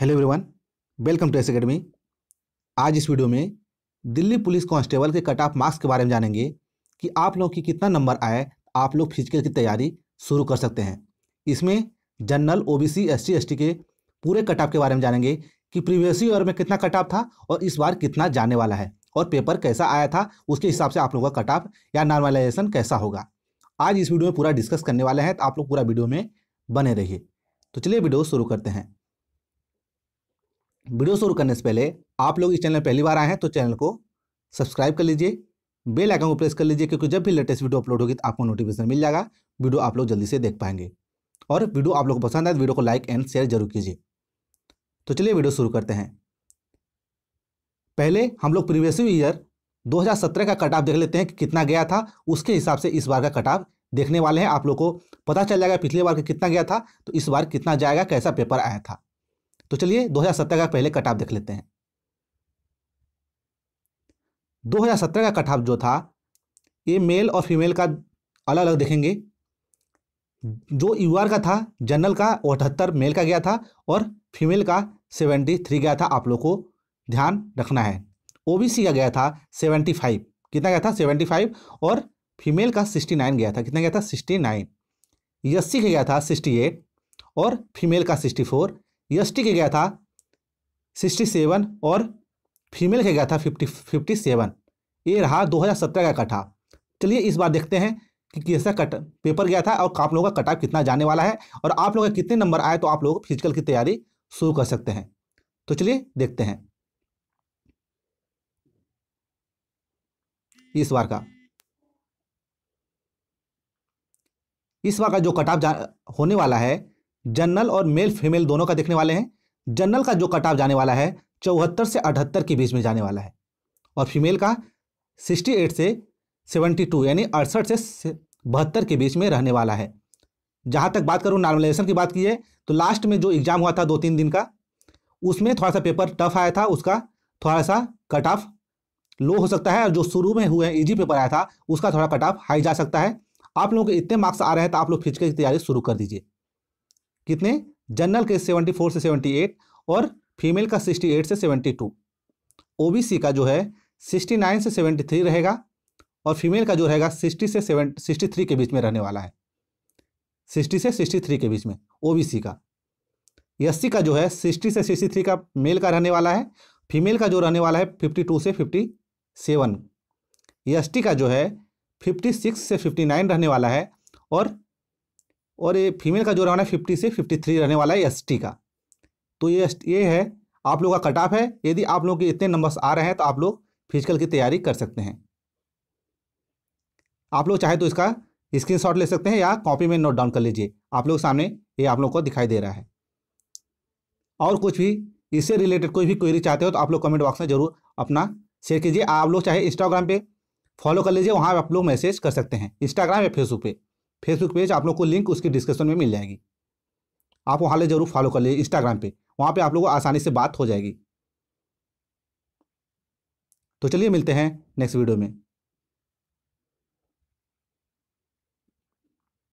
hello everyone welcome to S academy आज इस वीडियो में दिल्ली पुलिस कांस्टेबल के कट ऑफ मार्क्स के बारे में जानेंगे कि आप लोगों की कितना नंबर आए आप लोग फिजिकल की तैयारी शुरू कर सकते हैं इसमें जनरल ओबीसी एसटी एसटी के पूरे कट ऑफ के बारे में जानेंगे कि प्रीवियस ईयर में कितना कट ऑफ था और इस बार कितना जाने वाला है और पेपर कैसा आया था उसके हिसाब से आप लोगों का कट ऑफ या नॉर्मलाइजेशन कैसा होगा आज इस वीडियो में पूरा डिस्कस करने वाले हैं तो आप लोग पूरा वीडियो में बने रहिए तो चलिए वीडियो शुरू करते हैं वीडियो शुरू करने से पहले आप लोग इस चैनल पहली बार आए हैं तो चैनल को सब्सक्राइब कर लीजिए बेल आइकन को प्रेस कर लीजिए क्योंकि जब भी लेटेस्ट वीडियो अपलोड होगी तो आपको नोटिफिकेशन मिल जाएगा वीडियो आप लोग जल्दी से देख पाएंगे और वीडियो आप लोग को पसंद आए तो वीडियो को लाइक एंड शेयर जरूर कीजिए तो चलिए वीडियो शुरू करते हैं पहले हम लोग प्रीवियस ईयर 2017 का कट देख लेते हैं कि कितना गया था उसके हिसाब से इस बार का कट देखने वाले हैं आप लोग को पता चल जाएगा पिछले बार का कितना गया था तो इस बार कितना जाएगा कैसा पेपर आया था तो चलिए 2017 का पहले कट ऑफ देख लेते हैं 2017 का कट ऑफ जो था ये मेल और फीमेल का अलग अलग देखेंगे जो यू का था जनरल का अठहत्तर मेल का गया था और फीमेल का सेवेंटी थ्री गया था आप लोग को ध्यान रखना है ओबीसी का गया था सेवेंटी फाइव कितना गया था सेवेंटी फाइव और फीमेल का सिक्सटी नाइन गया था कितना गया था सिक्सटी नाइन एस का गया था सिक्सटी एट और फीमेल का सिक्सटी फोर यष्टि के गया था सिक्सटी सेवन और फीमेल के गया था फिफ्टी फिफ्टी सेवन ये रहा दो हज़ार सत्रह का कटा चलिए इस बार देखते हैं कि कैसा कट पेपर गया था और आप लोगों का कटाव कितना जाने वाला है और आप लोगों का कितने नंबर आए तो आप लोग फिजिकल की तैयारी शुरू कर सकते हैं तो चलिए देखते हैं इस बार का इस बार का जो कटाव होने वाला है जनरल और मेल फीमेल दोनों का देखने वाले हैं जनरल का जो कट ऑफ जाने वाला है चौहत्तर से अठहत्तर के बीच में जाने वाला है और फीमेल का सिक्सटी एट से सेवेंटी टू यानी अड़सठ से बहत्तर के बीच में रहने वाला है जहाँ तक बात करूँ नॉर्मलाइजेशन की बात की है तो लास्ट में जो एग्ज़ाम हुआ था दो तीन दिन का उसमें थोड़ा सा पेपर टफ आया था उसका थोड़ा सा कट ऑफ लो हो सकता है और जो शुरू में हुए ईजी पेपर आया था उसका थोड़ा कट ऑफ हाई जा सकता है आप लोगों के इतने मार्क्स आ रहे हैं तो आप लोग फिजिकल की तैयारी शुरू कर दीजिए कितने जनरल के 74 से 78 और फीमेल का 68 से 72 ओबीसी का जो है 69 से 73 रहेगा और फीमेल का जो रहेगा 60 से सिक्सटी 63 के बीच में रहने वाला है 60 से 63 के बीच में ओबीसी का एस का जो है 60 से 63 का मेल का रहने वाला है फीमेल का जो रहने वाला है 52 से 57 एसटी का जो है 56 से 59 रहने वाला है और और ये फीमेल का जो रहना है फिफ्टी से फिफ्टी थ्री रहने वाला है एस का तो ये ये है आप लोगों का कट ऑफ है यदि आप लोग के इतने नंबर्स आ रहे हैं तो आप लोग फिजिकल की तैयारी कर सकते हैं आप लोग चाहे तो इसका स्क्रीनशॉट ले सकते हैं या कॉपी में नोट डाउन कर लीजिए आप लोग सामने ये आप लोग को दिखाई दे रहा है और कुछ भी इससे रिलेटेड कोई भी क्वेरी चाहते हो तो आप लोग कमेंट बॉक्स में जरूर अपना शेयर कीजिए आप लोग चाहे इंस्टाग्राम पे फॉलो कर लीजिए वहाँ आप लोग मैसेज कर सकते हैं इंस्टाग्राम या फेसबुक पे फेसबुक पेज आप लोग को लिंक उसकी डिस्क्रिप्शन में मिल जाएगी आप वहाँ ले जरूर फॉलो कर लीजिए इंस्टाग्राम पे वहाँ पे आप लोग को आसानी से बात हो जाएगी तो चलिए मिलते हैं नेक्स्ट वीडियो में